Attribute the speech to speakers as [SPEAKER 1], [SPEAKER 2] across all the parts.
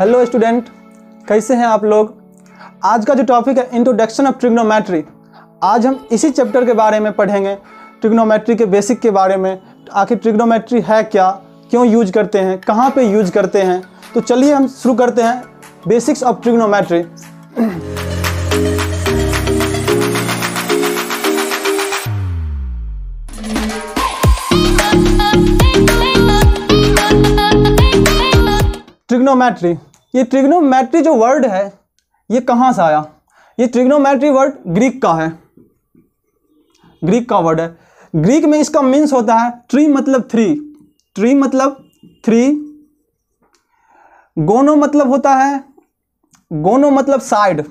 [SPEAKER 1] hello student कैसे हैं आप लोग आज का जो टॉपिक है इंट्रोडक्शन ऑफ ट्रिग्नोमेट्री आज हम इसी चैप्टर के बारे में पढ़ेंगे ट्रिग्नोमेट्री के बेसिक के बारे में आखिर ट्रिग्नोमेट्री है क्या क्यों यूज करते हैं कहाँ पे यूज करते हैं तो चलिए हम शुरू करते हैं बेसिक्स ऑफ ट्रिग्नोमेट्री ट्रिग्नोमेट्री ये ट्रिग्नोमेट्री जो वर्ड है ये कहाँ से आया ये ट्रिग्नोमेट्री वर्ड ग्रीक का है ग्रीक का वर्ड है ग्रीक में इसका मीन्स होता है ट्री मतलब थ्री ट्री मतलब थ्री गोनो मतलब होता है गोनो मतलब साइड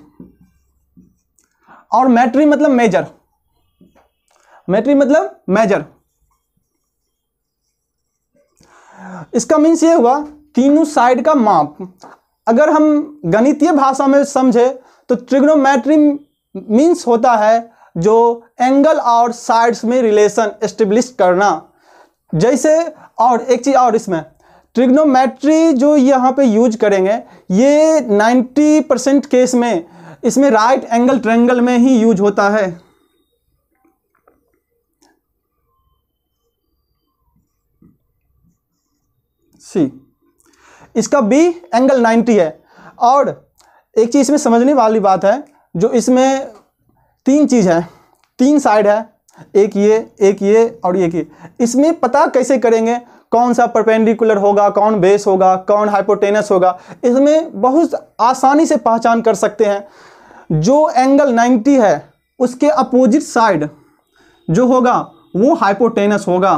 [SPEAKER 1] और मैट्री मतलब मेजर मैट्री मतलब मेजर इसका मीन्स ये हुआ तीनों साइड का माप अगर हम गणितीय भाषा में समझे तो ट्रिग्नोमेट्री मीन्स होता है जो एंगल और साइड्स में रिलेशन एस्टेब्लिश करना जैसे और एक चीज़ और इसमें ट्रिग्नोमेट्री जो यहाँ पे यूज करेंगे ये 90 परसेंट केस में इसमें राइट एंगल ट्रेंगल में ही यूज होता है सी इसका बी एंगल 90 है और एक चीज़ इसमें समझने वाली बात है जो इसमें तीन चीज़ है तीन साइड है एक ये एक ये और एक ये इसमें पता कैसे करेंगे कौन सा परपेंडिकुलर होगा कौन बेस होगा कौन हाइपोटेनस होगा इसमें बहुत आसानी से पहचान कर सकते हैं जो एंगल 90 है उसके अपोजिट साइड जो होगा वो हाइपोटेनस होगा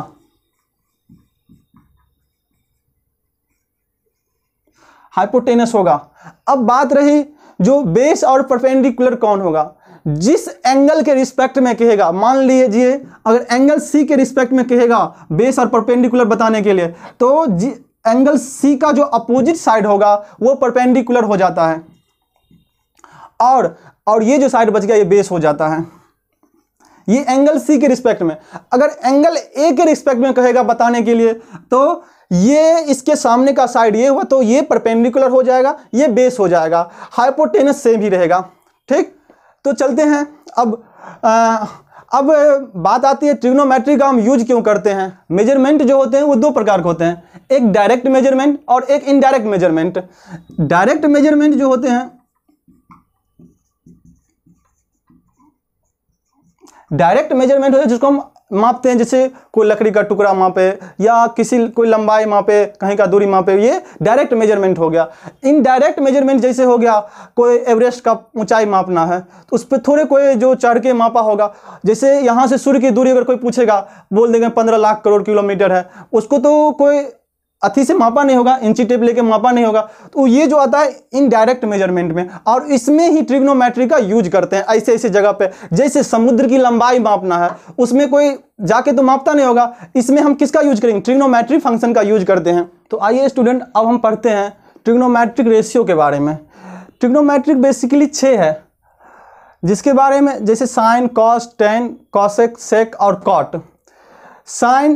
[SPEAKER 1] हाइपोटेनस होगा अब बात रही जो बेस और परपेंडिकुलर कौन होगा जिस एंगल के रिस्पेक्ट में कहेगा मान लीजिए अगर एंगल सी के रिस्पेक्ट में कहेगा बेस और परपेंडिकुलर बताने के लिए तो एंगल सी का जो अपोजिट साइड होगा वो परपेंडिकुलर हो जाता है और और ये जो साइड बच गया ये बेस हो जाता है ये एंगल सी के रिस्पेक्ट में अगर एंगल ए के रिस्पेक्ट में कहेगा बताने के लिए तो ये इसके सामने का साइड ये हुआ तो ये परपेंडिकुलर हो जाएगा ये बेस हो जाएगा हाइपोटेनस सेम ही रहेगा ठीक तो चलते हैं अब आ, अब बात आती है ट्रिग्नोमेट्री का हम यूज क्यों करते हैं मेजरमेंट जो होते हैं वो दो प्रकार के होते हैं एक डायरेक्ट मेजरमेंट और एक इनडायरेक्ट मेजरमेंट डायरेक्ट मेजरमेंट जो होते हैं डायरेक्ट मेजरमेंट होता है जिसको हम मापते हैं जैसे कोई लकड़ी का टुकड़ा मापे या किसी कोई लंबाई मापे कहीं का दूरी मापे ये डायरेक्ट मेजरमेंट हो गया इन डायरेक्ट मेजरमेंट जैसे हो गया कोई एवरेस्ट का ऊंचाई मापना है तो उस पर थोड़े कोई जो चढ़ के मापा होगा जैसे यहाँ से सूर्य की दूरी अगर कोई पूछेगा बोल देंगे पंद्रह लाख करोड़ किलोमीटर है उसको तो कोई अथी से मापा नहीं होगा इंची टेप लेके मापा नहीं होगा तो ये जो आता है इनडायरेक्ट मेजरमेंट में और इसमें ही ट्रिग्नोमेट्री का यूज करते हैं ऐसे ऐसे जगह पे जैसे समुद्र की लंबाई मापना है उसमें कोई जाके तो मापता नहीं होगा इसमें हम किसका यूज करेंगे ट्रिग्नोमेट्री फंक्शन का यूज करते हैं तो आइए स्टूडेंट अब हम पढ़ते हैं ट्रिग्नोमेट्रिक रेशियो के बारे में ट्रिग्नोमेट्रिक बेसिकली छः है जिसके बारे में जैसे sine cos tan cosec sec और कॉट साइन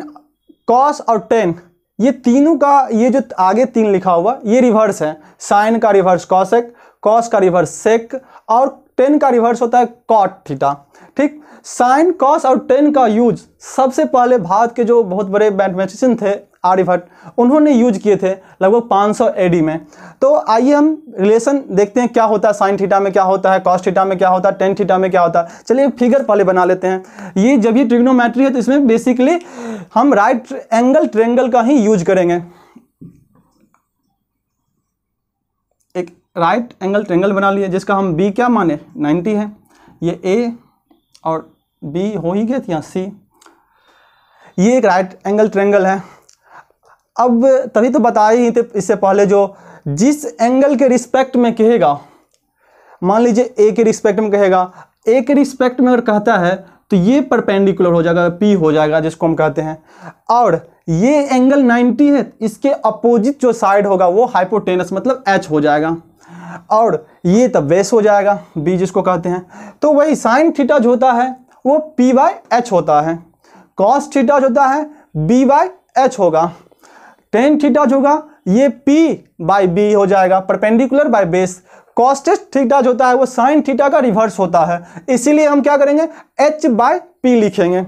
[SPEAKER 1] कॉस और टेन ये तीनों का ये जो आगे तीन लिखा हुआ ये रिवर्स है साइन का रिवर्स कॉशेक कॉस का रिवर्स सेक और टेन का रिवर्स होता है कॉट थीटा ठीक साइन कॉस और टेन का यूज सबसे पहले भारत के जो बहुत बड़े मैथमेटिशियन थे आर्यभट्ट उन्होंने यूज किए थे लगभग 500 सौ एडी में तो आइए हम रिलेशन देखते हैं क्या होता है साइन थीटा में क्या होता है कॉस्ट थीटा में क्या होता है टेन थीटा में क्या होता है चलिए फिगर पहले बना लेते हैं ये जब भी ट्रिग्नोमेट्री है तो इसमें बेसिकली हम राइट एंगल ट्रेंगल का ही यूज करेंगे एक राइट एंगल ट्रेंगल बना लिए जिसका हम बी क्या माने नाइन्टी है ये ए और बी हो ही गए थे यहाँ सी ये एक राइट एंगल ट्रेंगल है अब तभी तो बता ही थे इससे पहले जो जिस एंगल के रिस्पेक्ट में कहेगा मान लीजिए ए के रिस्पेक्ट में कहेगा ए के रिस्पेक्ट में अगर कहता है तो ये परपेंडिकुलर हो जाएगा पी हो जाएगा जिसको हम कहते हैं और ये एंगल 90 है इसके अपोजिट जो साइड होगा वो हाइपोटेनस मतलब एच हो जाएगा और ये तब वेस हो जाएगा बी जिसको कहते हैं तो वही साइन थीटा जो होता है वो पी बाय एच होता है कॉस थीटा जो होता है बी बाय एच होगा टेन थीटा जो होगा ये P बाई बी हो जाएगा perpendicular by base cosec theta जो होता है वो साइन थीटा का रिवर्स होता है इसीलिए हम क्या करेंगे h बाय पी लिखेंगे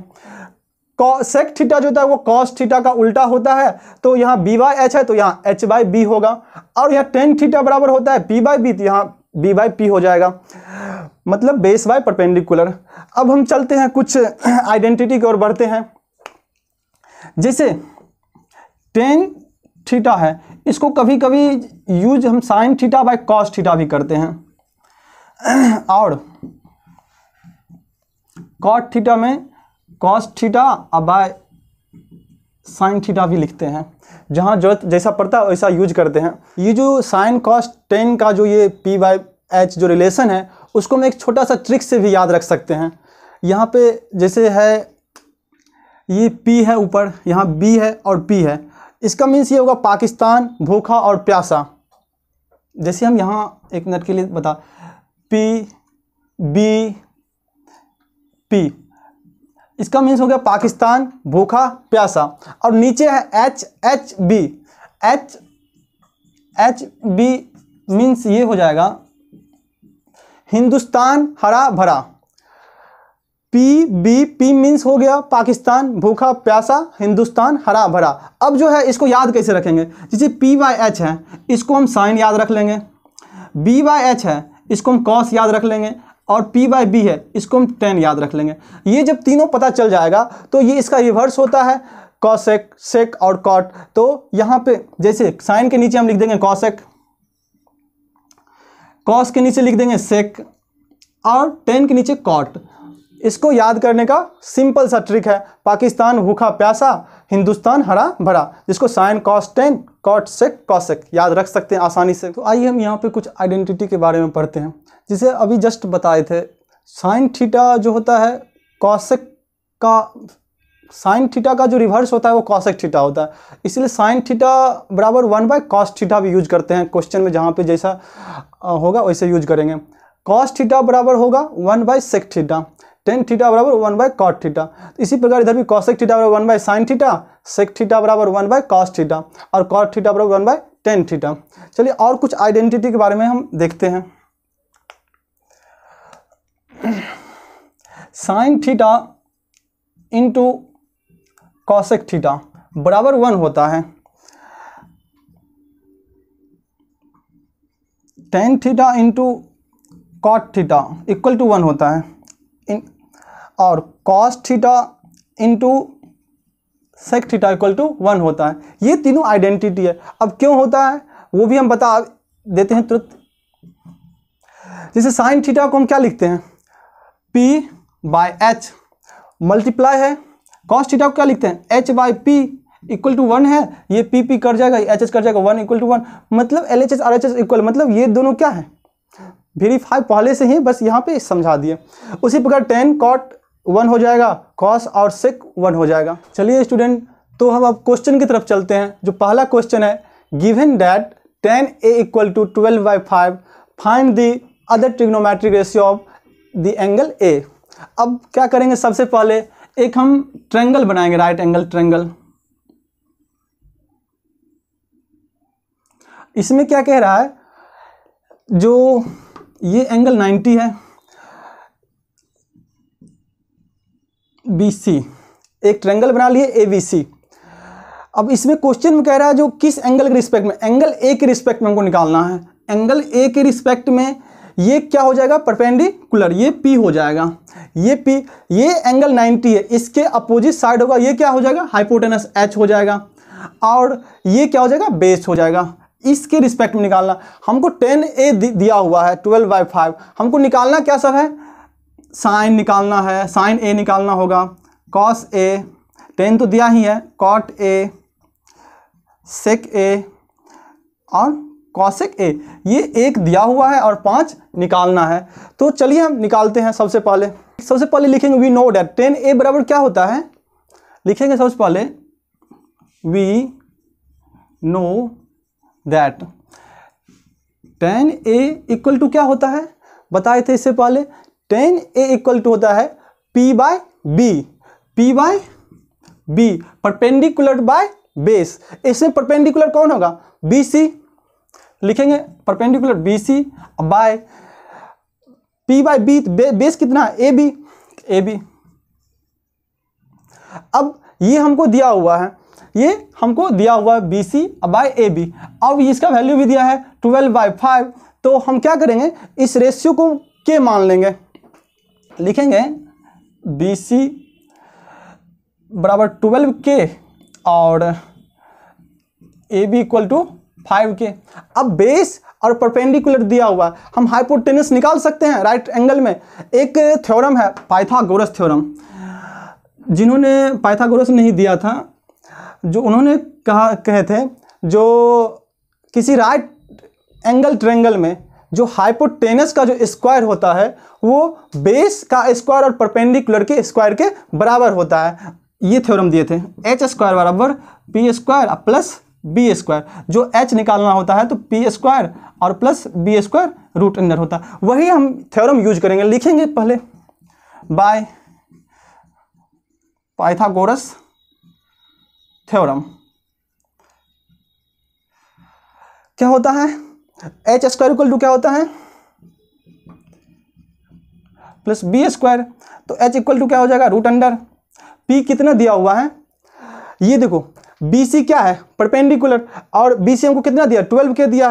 [SPEAKER 1] सेक थीटा जो होता है वो कॉस थीटा का उल्टा होता है तो यहाँ बी बाई एच है तो यहाँ एच बाई बी होगा और यहाँ टेन थीटा बराबर होता है पी बाई बी तो यहाँ बी बाई पी हो जाएगा मतलब बेस बाय परपेंडिकुलर अब हम चलते हैं कुछ आइडेंटिटी की ओर बढ़ते हैं जैसे टेन थीटा है इसको कभी कभी यूज हम sine theta by cos theta भी करते हैं और कॉट थीटा में कॉस थीटा और बाय साइन थीटा भी लिखते हैं जहाँ जरूरत जैसा पड़ता है वैसा यूज करते हैं ये जो साइन कॉस टेन का जो ये पी बाय एच जो रिलेशन है उसको हम एक छोटा सा ट्रिक से भी याद रख सकते हैं यहाँ पे जैसे है ये पी है ऊपर यहाँ बी है और पी है इसका मीन्स ये होगा पाकिस्तान भूखा और प्यासा जैसे हम यहाँ एक मिनट के लिए बता पी बी पी इसका मीन्स हो गया पाकिस्तान भूखा प्यासा और नीचे है H H B H H B means ये हो जाएगा हिंदुस्तान हरा भरा पी बी पी मीन्स हो गया पाकिस्तान भूखा प्यासा हिंदुस्तान हरा भरा अब जो है इसको याद कैसे रखेंगे जैसे पी वाई एच है इसको हम साइन याद रख लेंगे बी वाई एच है इसको हम कॉस याद रख लेंगे और पी बाई बी है इसको हम टेन याद रख लेंगे ये जब तीनों पता चल जाएगा तो ये इसका रिवर्स होता है कॉसेक सेक और कॉट तो यहाँ पे जैसे साइन के नीचे हम लिख देंगे कॉसेक कॉस के नीचे लिख देंगे सेक और टेन के नीचे कॉट इसको याद करने का सिंपल सा ट्रिक है पाकिस्तान भूखा प्यासा हिंदुस्तान हरा भरा जिसको sine cos tan cot sec cosec याद रख सकते हैं आसानी से तो आइए हम यहाँ पे कुछ आइडेंटिटी के बारे में पढ़ते हैं जिसे अभी जस्ट बताए थे साइन थीटा जो होता है कॉसेक का साइन थीटा का जो रिवर्स होता है वो कॉसेक थीटा होता है इसलिए साइन थीटा बराबर वन बाय कॉस थीटा भी यूज करते हैं क्वेश्चन में जहाँ पे जैसा होगा वैसे यूज करेंगे कॉस थीटा बराबर होगा one by sec theta tan theta बराबर वन बाय कॉट थीटा इसी प्रकार इधर भी कॉसेक थीटा बराबर one by sine theta sec theta बराबर वन बाय कॉस थीटा और कॉट थीटा बराबर वन बाय टेन थीटा चलिए और कुछ आइडेंटिटी के बारे में हम देखते हैं sine theta into cosec theta बराबर वन होता है tan theta into cot theta equal to one होता है और cos theta into sec theta equal to one होता है ये तीनों आइडेंटिटी है अब क्यों होता है वो भी हम बता देते हैं तुरंत जैसे साइन थीटा को हम क्या लिखते हैं पी बाय एच मल्टीप्लाई है कॉस थीटा को क्या लिखते हैं H by P equal to one है ये पी पी कर जाएगा एच एच कर जाएगा वन इक्वल टू वन मतलब L H H R H H equal मतलब ये दोनों क्या है वेरीफाई पहले से ही बस यहाँ पे समझा दिए उसी प्रकार टेन कॉट वन हो जाएगा कॉस और सिक वन हो जाएगा चलिए स्टूडेंट तो हम अब क्वेश्चन की तरफ चलते हैं जो पहला क्वेश्चन है given that tan A equal to twelve by five find the other trigonometric ratio of the angle A अब क्या करेंगे सबसे पहले एक हम ट्रेंगल बनाएंगे राइट एंगल ट्रेंगल इसमें क्या कह रहा है जो ये एंगल 90 है बी सी एक ट्रेंगल बना लिए ए बी सी अब इसमें क्वेश्चन में कह रहा है जो किस एंगल के रिस्पेक्ट में एंगल ए के रिस्पेक्ट में हमको निकालना है एंगल ए के रिस्पेक्ट में ये क्या हो जाएगा परपेंडिकुलर ये पी हो जाएगा ये पी ये एंगल 90 है इसके अपोजिट साइड होगा ये क्या हो जाएगा हाइपोटेनस एच हो जाएगा और ये क्या हो जाएगा बेस हो जाएगा इसके रिस्पेक्ट में निकालना हमको टेन ए दिया हुआ है ट्वेल्व बाई फाइव हमको निकालना क्या सब है साइन निकालना है साइन ए निकालना होगा कॉस ए टेन तो दिया ही है कॉट ए सेक ए और कॉशिक ए ये एक दिया हुआ है और पाँच निकालना है तो चलिए हम निकालते हैं सबसे पहले सबसे पहले लिखेंगे we know that tan A बराबर क्या होता है लिखेंगे सबसे पहले we know that tan A equal to क्या होता है बताए थे इससे पहले टेन ए इक्वल टू होता है P by B P by B perpendicular by base इसमें परपेंडिकुलर कौन होगा बी सी लिखेंगे perpendicular B C by P by B base कितना ए बी ए बी अब ये हमको दिया हुआ है ये हमको दिया हुआ है B C by A B अब इसका वैल्यू भी दिया है ट्वेल्व बाई फाइव तो हम क्या करेंगे इस रेशियो को के मान लेंगे लिखेंगे बी सी बराबर ट्वेल्व के और A B equal to five k अब बेस और परपेंडिकुलर दिया हुआ हम हाइपोटेनस निकाल सकते हैं राइट एंगल में एक थ्योरम है पाइथागोरस थ्योरम जिन्होंने पाइथागोरस नहीं दिया था जो उन्होंने कहा कहे थे जो किसी राइट एंगल ट्रेंगल में जो हाइपोटेनस का जो स्क्वायर होता है वो बेस का स्क्वायर और परपेंडिकुलर के स्क्वायर के बराबर होता है ये थ्योरम दिए थे एच स्क्वायर बराबर P square plus B square जो एच निकालना होता है तो पी स्क्वायर और plus B square root under होता है वही हम थ्योरम यूज करेंगे लिखेंगे पहले बाय पाइथागोरस थ्योरम क्या होता है एच स्क्वायर इक्वल टू क्या होता है प्लस बी स्क्वायर तो एच इक्वल टू क्या हो जाएगा रूट अंडर पी कितना दिया हुआ है ये देखो बी सी क्या है परपेंडिकुलर और बी सी हमको कितना दिया ट्वेल्व के दिया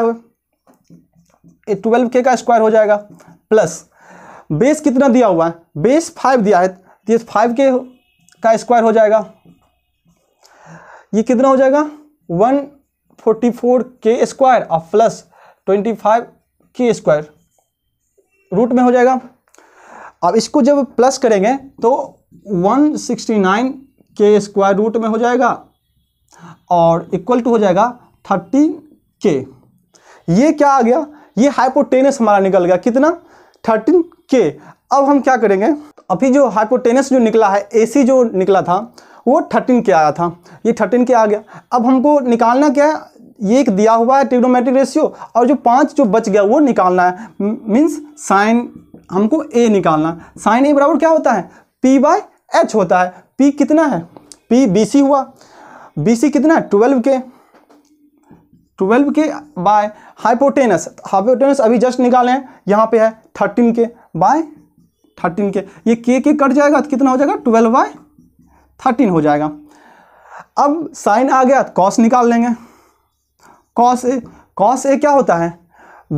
[SPEAKER 1] है ट्वेल्व के का स्क्वायर हो जाएगा प्लस बेस कितना दिया हुआ है बेस फाइव दिया है तो ये फाइव के का स्क्वायर हो जाएगा ये कितना हो जाएगा one forty four k square और plus twenty five k square root में हो जाएगा अब इसको जब प्लस करेंगे तो one sixty nine k square root में हो जाएगा और इक्वल टू हो जाएगा थर्टी के ये क्या आ गया ये हाइपोटेनस हमारा निकल गया कितना थर्टीन के अब हम क्या करेंगे अभी जो हाइपोटेनस जो निकला है एसी जो निकला था वो थर्टीन के आया था ये थर्टीन के आ गया अब हमको निकालना क्या है ये एक दिया हुआ है ट्रिग्नोमेट्रिक रेशियो और जो पाँच जो बच गया वो निकालना है मीन्स साइन हमको ए निकालना साइन ए बराबर क्या होता है पी बाय एच होता है पी कितना है पी बी सी हुआ बी सी कितना है twelve k twelve k by hypotenuse hypotenuse अभी जस्ट निकाले हैं यहाँ पे है थर्टीन के बाय थर्टीन के ये के के कट जाएगा तो कितना हो जाएगा ट्वेल्व बाय थर्टीन हो जाएगा अब साइन आ गया तो कॉस निकाल लेंगे कॉस ए कॉस ए क्या होता है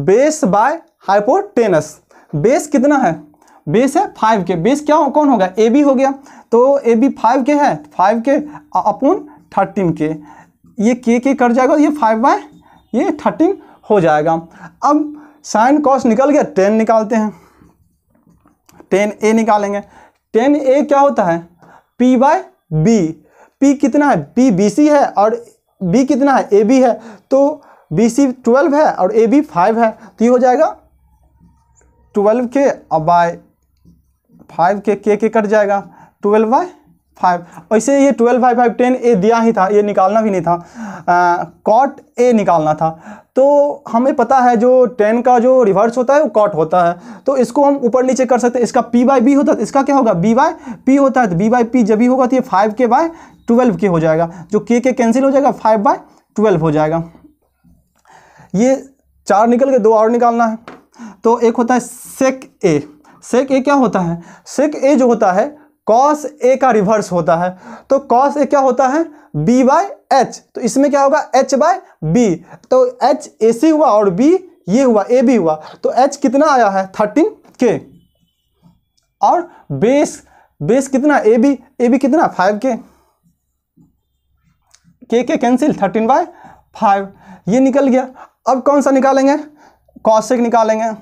[SPEAKER 1] बेस बाय हाइपोटेनस बेस कितना है बेस है फाइव के बेस क्या हो कौन होगा ए बी हो गया तो ए बी फाइव के है फाइव के अपून थर्टीन के ये के के कट जाएगा ये फाइव बाय ये थर्टीन हो जाएगा अब साइन कॉस निकल गया टेन निकालते हैं टेन ए निकालेंगे टेन ए क्या होता है पी बाय बी पी कितना है पी बी सी है और बी कितना है ए बी है तो बी सी ट्वेल्व है और ए बी फाइव है तो ये हो जाएगा ट्वेल्व के और by five k k k cut जाएगा ट्वेल्व बाय फाइव ऐसे ये twelve five five tan A दिया ही था ये निकालना भी नहीं था कॉट ए निकालना था तो हमें पता है जो टेन का जो रिवर्स होता है वो कॉट होता है तो इसको हम ऊपर नीचे कर सकते हैं इसका पी बाई बी होता है तो इसका क्या होगा बी बाय पी होता है तो बी बाई पी जब भी होगा तो ये फाइव के बाय ट्वेल्व के हो जाएगा जो के के कैंसिल हो जाएगा फाइव बाय ट्वेल्व हो जाएगा ये चार निकल के दो और निकालना है तो एक होता है सेक ए सेक ए क्या होता है सेक ए जो होता है कॉस ए का रिवर्स होता है तो कॉस ए क्या होता है बी बाय एच तो इसमें क्या होगा एच बाय बी तो एच ए सी हुआ और बी ये हुआ ए बी हुआ तो एच कितना आया है थर्टीन के और बेस बेस कितना ए बी ए बी कितना फाइव के के के कैंसिल थर्टीन बाय फाइव ये निकल गया अब कौन सा निकालेंगे कॉशिक निकालेंगे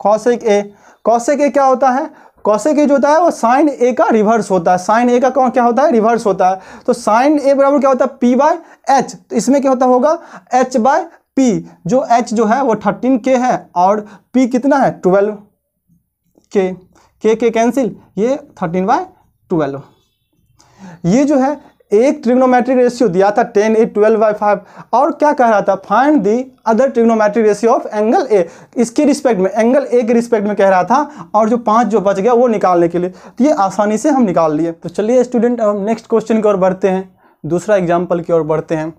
[SPEAKER 1] कॉशिक ए कॉशिक ए क्या होता है कॉसेक जो होता है वो साइन ए का रिवर्स होता है साइन ए का कौन क्या होता है रिवर्स होता है तो साइन ए बराबर क्या होता है पी बाय एच तो इसमें क्या होता होगा एच बाय पी जो एच जो है वो थर्टीन के है और पी कितना है ट्वेल्व के के के कैंसिल ये थर्टीन बाय ट्वेल्व ये जो है एक ट्रिग्नोमेट्रिक रेशियो दिया था tan A twelve by five और क्या कह रहा था find the other trigonometric ratio of angle A इसके रिस्पेक्ट में एंगल ए के रिस्पेक्ट में कह रहा था और जो पांच जो बच गया वो निकालने के लिए तो ये आसानी से हम निकाल लिए तो चलिए स्टूडेंट हम नेक्स्ट क्वेश्चन की ओर बढ़ते हैं दूसरा एग्जाम्पल की ओर बढ़ते हैं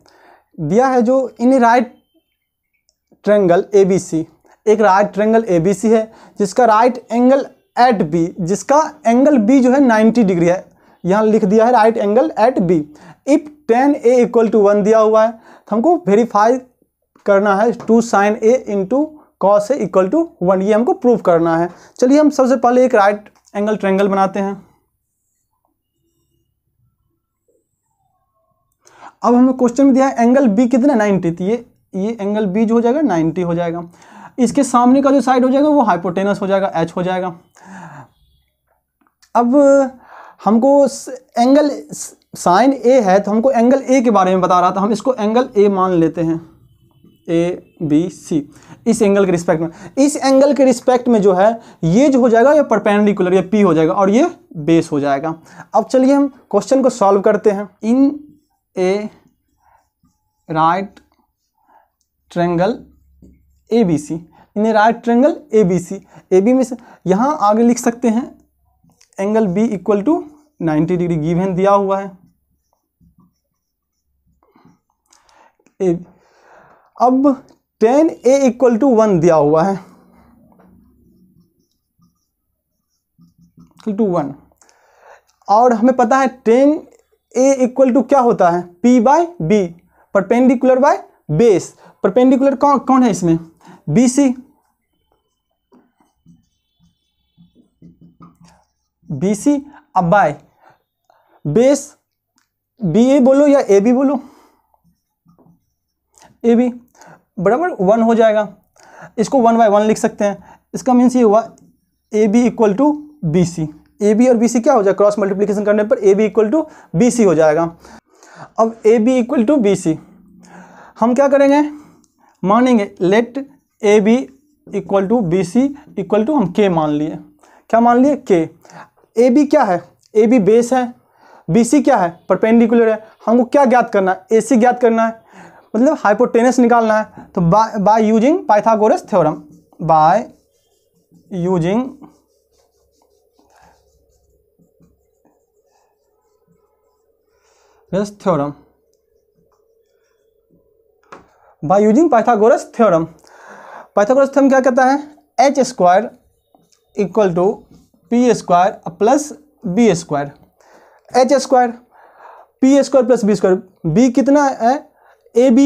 [SPEAKER 1] दिया है जो in right triangle A B C एक right triangle A B C है जिसका राइट एंगल एट बी जिसका एंगल बी जो है नाइन्टी डिग्री है यहाँ लिख दिया है right angle at B if tan A equal to one दिया हुआ है तो हमको वेरीफाई करना है two sine A into cos A equal to one ये हमको प्रूव करना है चलिए हम सबसे पहले एक राइट एंगल ट्रेंगल बनाते हैं अब हमें क्वेश्चन में दिया है एंगल बी कितना 90 तो ये ये एंगल बी जो हो जाएगा 90 हो जाएगा इसके सामने का जो साइड हो जाएगा वो हाइपोटेनस हो जाएगा एच हो जाएगा अब हमको एंगल साइन ए है तो हमको एंगल ए के बारे में बता रहा था हम इसको एंगल ए मान लेते हैं ए बी सी इस एंगल के रिस्पेक्ट में इस एंगल के रिस्पेक्ट में जो है ये जो हो जाएगा ये परपेंडिकुलर ये पी हो जाएगा और ये बेस हो जाएगा अब चलिए हम क्वेश्चन को सॉल्व करते हैं in a right triangle A B C in a right triangle A B C A B में से यहाँ आगे लिख सकते हैं angle B equal to 90 degree given दिया हुआ है ए, अब tan A equal to one दिया हुआ है टू वन और हमें पता है टेन ए इक्वल टू क्या होता है P by B perpendicular by base perpendicular कौन कौन है इसमें बी सी बी सी अब बाय बेस बी ए बोलो या ए बी बोलो ए बी बराबर वन हो जाएगा इसको वन बाय वन लिख सकते हैं इसका मीन्स ये हुआ A B equal to B C A B और बी सी क्या हो जाएगा क्रॉस मल्टीप्लीकेशन करने पर A B equal to B C हो जाएगा अब A B equal to B C हम क्या करेंगे मानेंगे let A B equal to B C equal to हम के मान लिए क्या मान लिए के ए बी क्या है ए बी बेस है बी सी क्या है परपेंडिकुलर है हमको क्या ज्ञात करना है ए सी ज्ञात करना है मतलब हाइपोटेनस निकालना है तो by using Pythagoras theorem by using theorem by using Pythagoras theorem Pythagoras theorem क्या कहता है H square equal to P square plus B square H square P square plus B square B कितना है A B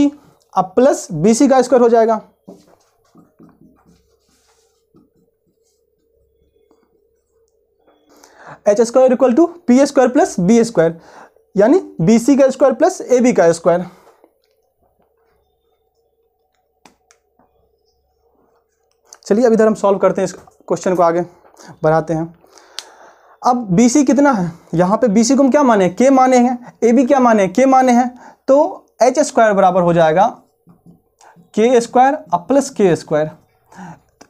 [SPEAKER 1] अब plus B C का square हो जाएगा H square equal to P square plus B square यानी B C का square plus A B का square चलिए अभी इधर हम सॉल्व करते हैं इस क्वेश्चन को आगे बढ़ाते हैं अब बी सी कितना है यहाँ पे बी सी को हम क्या माने के माने हैं ए बी क्या माने के माने हैं तो एच स्क्वायर बराबर हो जाएगा k square plus k square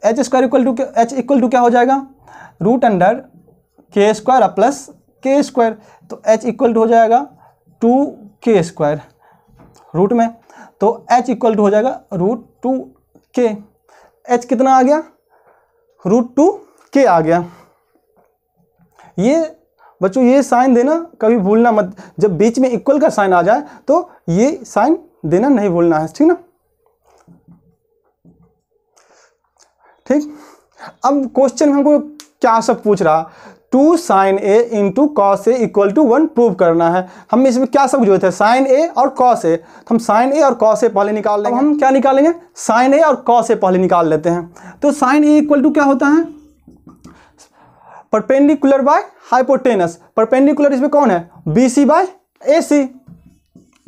[SPEAKER 1] H square equal to H equal to क्या हो जाएगा root under k square plus k square तो एच इक्वल टू हो जाएगा टू के स्क्वायर रूट में तो एच इक्वल टू हो जाएगा रूट टू के एच कितना आ गया रूट टू के आ गया ये बच्चों ये साइन देना कभी भूलना मत जब बीच में इक्वल का साइन आ जाए तो ये साइन देना नहीं भूलना है ठीक ना ठीक अब क्वेश्चन हमको क्या सब पूछ रहा two sine A into cos A equal to one prove करना है हम इसमें क्या सब जरूरत है साइन ए और कॉस ए तो हम साइन ए और कॉस ए पहले निकाल लेंगे हम क्या निकालेंगे साइन ए और कॉस ए पहले निकाल लेते हैं तो साइन ए इक्वल टू क्या होता है परपेंडिकुलर बाय हाइपोटेनस परपेंडिकुलर इसमें कौन है B C by A C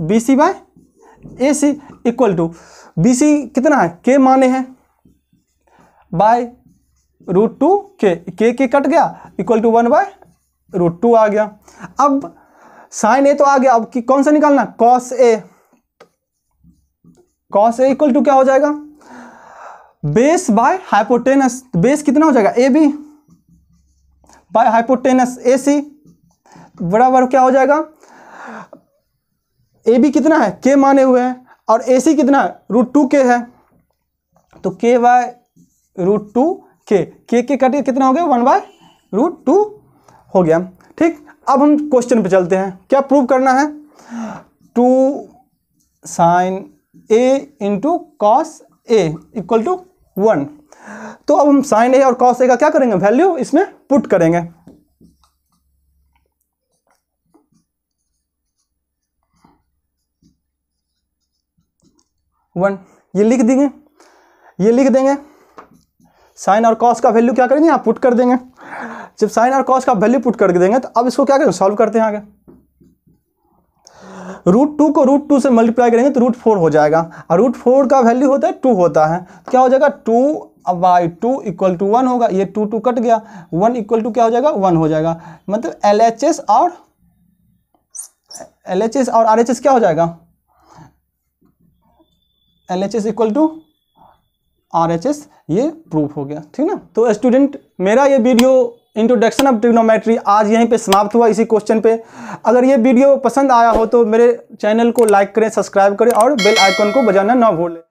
[SPEAKER 1] B C by A C equal to B C कितना है के माने हैं बाय रूट टू के के के कट गया equal to one by root two आ गया अब साइन ए तो आ गया अब कि कौन सा निकालना cos A cos A equal to क्या हो जाएगा बेस बाय हाइपोटेनस बेस कितना हो जाएगा A B by hypotenuse A C बराबर क्या हो जाएगा ए बी कितना है के माने हुए हैं और ए सी कितना है रूट टू के है तो के बाय रूट टू के के के कट कितना हो गया वन बाय रूट टू हो गया ठीक अब हम क्वेश्चन पे चलते हैं क्या प्रूव करना है two sine A into cos A equal to one तो अब हम साइन ए और कॉस ए का क्या करेंगे वैल्यू इसमें पुट करेंगे वन ये लिख देंगे ये लिख देंगे साइन और कॉस का वैल्यू क्या करेंगे यहां पुट कर देंगे जब साइन और कॉस का वैल्यू पुट कर देंगे तो अब इसको क्या करेंगे सॉल्व करते हैं आगे रूट टू को रूट टू से मल्टीप्लाई करेंगे तो रूट फोर हो जाएगा और रूट फोर का वैल्यू होता है टू होता है तो क्या हो जाएगा two by two equal to one होगा ये टू टू कट गया वन इक्वल टू क्या हो जाएगा वन हो जाएगा मतलब एल एच एस और एल एच एस और आर एच एस क्या हो जाएगा L H S equal to R H S ये प्रूफ हो गया ठीक ना तो स्टूडेंट मेरा ये वीडियो इंट्रोडक्शन ऑफ ट्रिग्नोमेट्री आज यहीं पे समाप्त हुआ इसी क्वेश्चन पे अगर ये वीडियो पसंद आया हो तो मेरे चैनल को लाइक करें सब्सक्राइब करें और बेल आइकन को बजाना ना भूलें